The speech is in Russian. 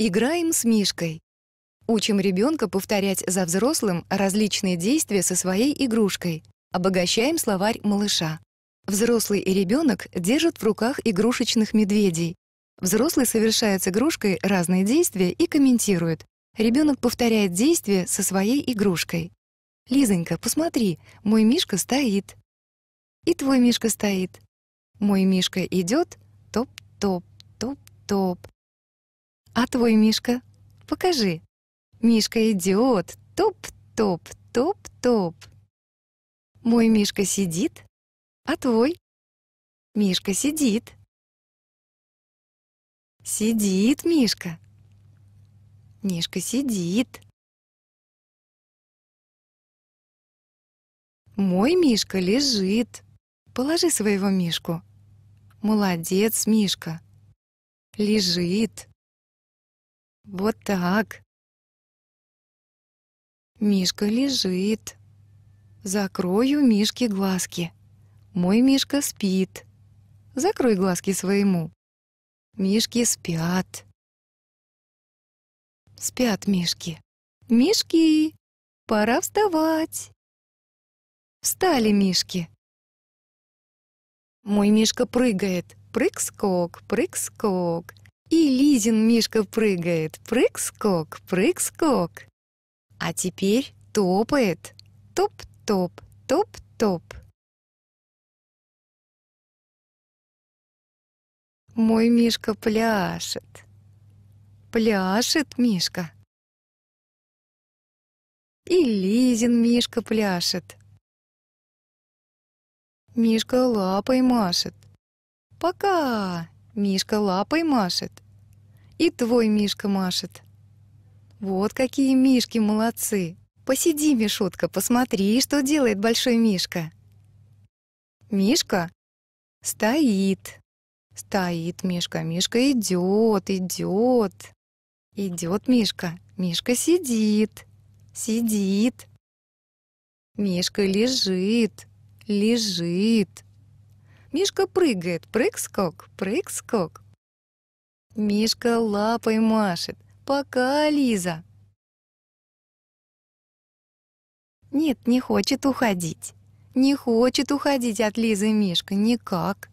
Играем с мишкой. Учим ребенка повторять за взрослым различные действия со своей игрушкой. Обогащаем словарь малыша. Взрослый и ребенок держат в руках игрушечных медведей. Взрослый совершает с игрушкой разные действия и комментирует. Ребенок повторяет действия со своей игрушкой. «Лизонька, посмотри, мой мишка стоит». «И твой мишка стоит». «Мой мишка идет, топ-топ, топ-топ». А твой Мишка? Покажи. Мишка идиот. Топ-топ, топ-топ. Мой Мишка сидит, а твой? Мишка сидит. Сидит Мишка. Мишка сидит. Мой Мишка лежит. Положи своего Мишку. Молодец, Мишка. Лежит. Вот так. Мишка лежит. Закрою Мишке глазки. Мой Мишка спит. Закрой глазки своему. Мишки спят. Спят мишки. Мишки, пора вставать. Встали мишки. Мой мишка прыгает. Прыг-скок, прыг-скок. И Лизин Мишка прыгает. Прыг-скок, прыг-скок. А теперь топает. Топ-топ, топ-топ. Мой Мишка пляшет. Пляшет Мишка. И Лизин Мишка пляшет. Мишка лапой машет. Пока! Мишка лапой машет. И твой Мишка машет. Вот какие Мишки молодцы. Посиди, Мишутка, посмотри, что делает большой Мишка. Мишка стоит. Стоит Мишка, Мишка идет, идет. Идет Мишка, Мишка сидит, сидит. Мишка лежит, лежит. Мишка прыгает, прыг-скок, прыг-скок. Мишка лапой машет. Пока, Лиза. Нет, не хочет уходить. Не хочет уходить от Лизы Мишка никак.